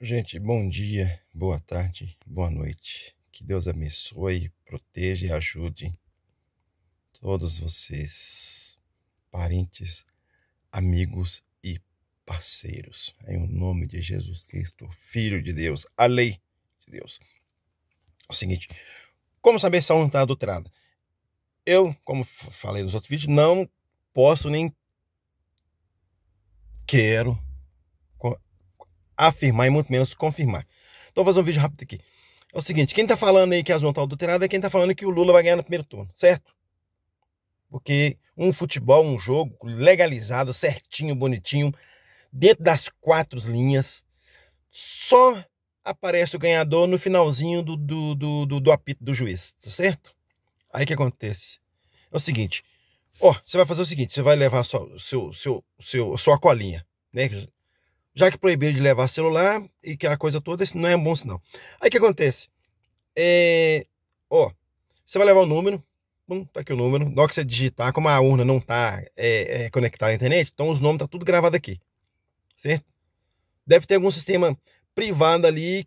Gente, bom dia, boa tarde, boa noite. Que Deus abençoe, proteja e ajude todos vocês, parentes, amigos e parceiros. Em nome de Jesus Cristo, Filho de Deus, a lei de Deus. É o seguinte, como saber se a está adulterada? Eu, como falei nos outros vídeos, não posso nem quero afirmar e muito menos confirmar. Então, vou fazer um vídeo rápido aqui. É o seguinte: quem está falando aí que a zona está adulterada é quem está falando que o Lula vai ganhar no primeiro turno, certo? Porque um futebol, um jogo legalizado, certinho, bonitinho, dentro das quatro linhas, só aparece o ganhador no finalzinho do, do, do, do, do apito do juiz, tá certo? Aí que acontece? É o seguinte, ó, você vai fazer o seguinte, você vai levar sua, seu, seu, seu, sua colinha, né? já que proibiram de levar celular e que a coisa toda, isso não é um bom sinal. Aí o que acontece? É, ó, você vai levar o número, bom, tá aqui o número, na hora que você digitar, como a urna não tá é, é, conectada à internet, então os nomes tá tudo gravado aqui, certo? Deve ter algum sistema privado ali,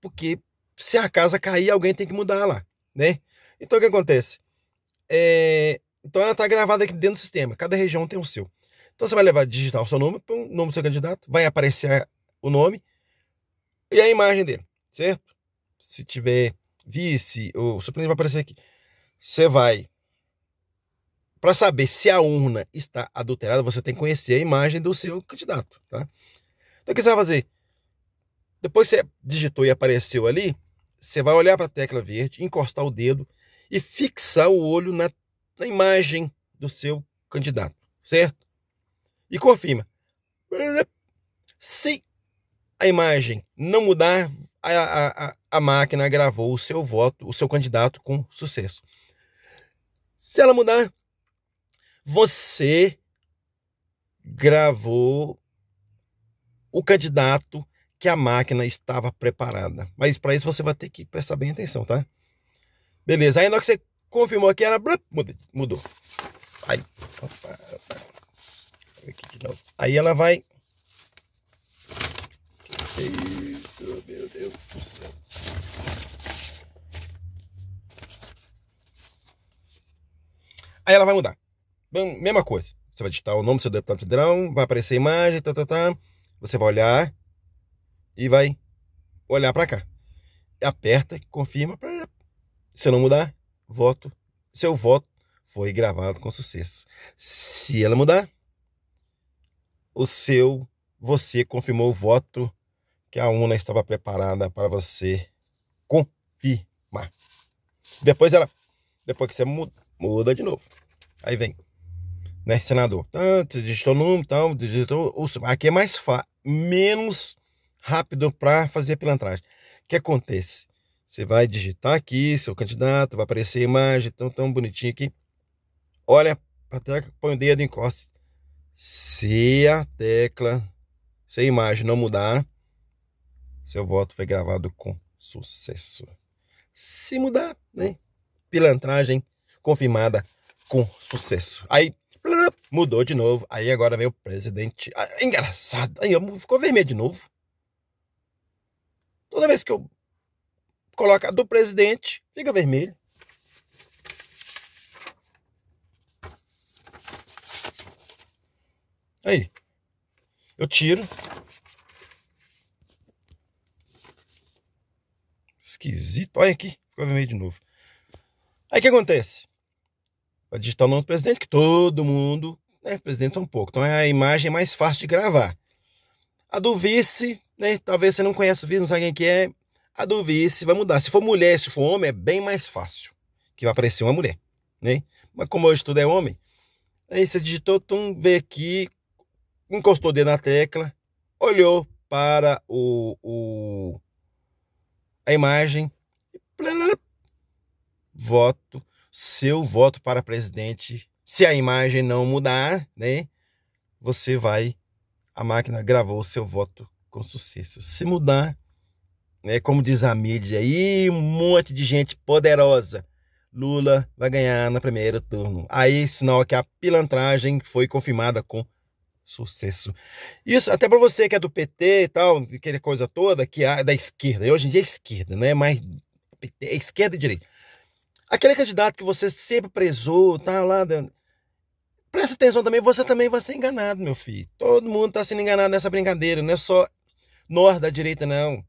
porque se a casa cair, alguém tem que mudar lá, né? Então o que acontece? É, então ela tá gravada aqui dentro do sistema, cada região tem o seu. Então você vai levar digital o seu nome, o então, nome do seu candidato, vai aparecer o nome e a imagem dele, certo? Se tiver vice ou suplente vai aparecer aqui. Você vai para saber se a urna está adulterada, você tem que conhecer a imagem do seu candidato, tá? Então o que você vai fazer? Depois você digitou e apareceu ali, você vai olhar para a tecla verde, encostar o dedo e fixar o olho na, na imagem do seu candidato, certo? e confirma. Se a imagem não mudar, a, a, a máquina gravou o seu voto, o seu candidato com sucesso. Se ela mudar, você gravou o candidato que a máquina estava preparada. Mas para isso você vai ter que prestar bem atenção, tá? Beleza. Aí na hora que você confirmou que era, mudou. Aí, opa, opa. Aqui de novo. Aí ela vai. Que isso, meu Deus do céu. Aí ela vai mudar. Mesma coisa. Você vai digitar o nome do seu deputado federal, vai aparecer a imagem, tá, tá, tá. Você vai olhar e vai olhar para cá. Aperta, confirma. Se Se não mudar, voto. Seu voto foi gravado com sucesso. Se ela mudar, o seu, você confirmou o voto que a UNA estava preparada para você confirmar. Depois ela, depois que você muda, muda de novo. Aí vem, né, senador, tanto, digitou número, tal, digitou, aqui é mais fácil, menos rápido para fazer pilantragem. O que acontece? Você vai digitar aqui seu candidato, vai aparecer a imagem tão, tão bonitinha aqui. Olha, até põe o dedo, costas. Se a tecla, se a imagem não mudar, seu voto foi gravado com sucesso. Se mudar, né? Pilantragem confirmada com sucesso. Aí mudou de novo. Aí agora veio o presidente. Ah, é engraçado. Aí ficou vermelho de novo. Toda vez que eu a do presidente, fica vermelho. Aí. Eu tiro. Esquisito. Olha aqui. Ficou vermelho de novo. Aí o que acontece? A digital não do presidente, que todo mundo né, representa um pouco. Então é a imagem mais fácil de gravar. A do vice, né, talvez você não conheça o vice, não sabe quem que é. A do vice vai mudar. Se for mulher, se for homem, é bem mais fácil. Que vai aparecer uma mulher. Né? Mas como hoje tudo é homem, aí você digitou, então vê aqui encostou o dedo na tecla, olhou para o, o a imagem, voto, seu voto para presidente. Se a imagem não mudar, né, você vai, a máquina gravou o seu voto com sucesso. Se mudar, né, como diz a mídia aí, um monte de gente poderosa. Lula vai ganhar no primeiro turno. Aí, sinal que a pilantragem foi confirmada com sucesso. Isso até para você que é do PT e tal, aquela coisa toda, que é da esquerda. E hoje em dia é esquerda, né? Mas PT, é esquerda e direita. Aquele candidato que você sempre prezou, tá lá dando. Presta atenção também, você também vai ser enganado, meu filho. Todo mundo tá sendo enganado nessa brincadeira, não é só nós da direita, não.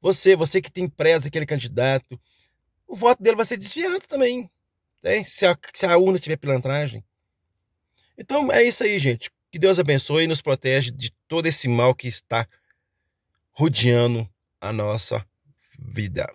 Você, você que tem preza aquele candidato, o voto dele vai ser desviado também. Né? Se, a, se a urna tiver pilantragem. Então é isso aí, gente. Que Deus abençoe e nos protege de todo esse mal que está rodeando a nossa vida.